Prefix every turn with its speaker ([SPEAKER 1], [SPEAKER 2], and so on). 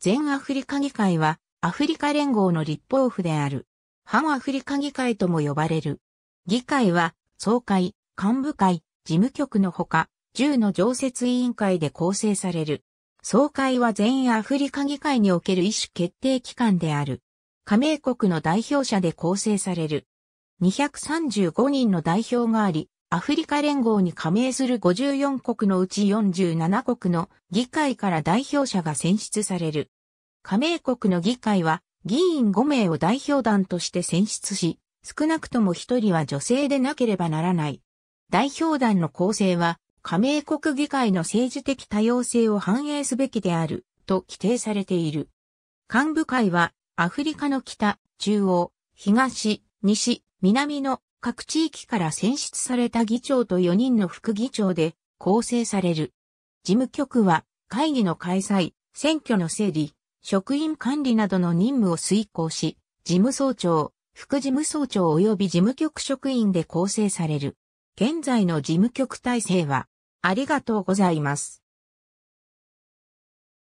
[SPEAKER 1] 全アフリカ議会は、アフリカ連合の立法府である。反アフリカ議会とも呼ばれる。議会は、総会、幹部会、事務局のほか、10の常設委員会で構成される。総会は全アフリカ議会における意思決定機関である。加盟国の代表者で構成される。235人の代表があり、アフリカ連合に加盟する54国のうち47国の議会から代表者が選出される。加盟国の議会は議員5名を代表団として選出し、少なくとも1人は女性でなければならない。代表団の構成は、加盟国議会の政治的多様性を反映すべきである、と規定されている。幹部会は、アフリカの北、中央、東、西、南の各地域から選出された議長と4人の副議長で構成される。事務局は会議の開催、選挙の整理、職員管理などの任務を遂行し、事務総長、副事務総長及び事務局職員で構成される。現在の事務局体制は、ありがとうございます。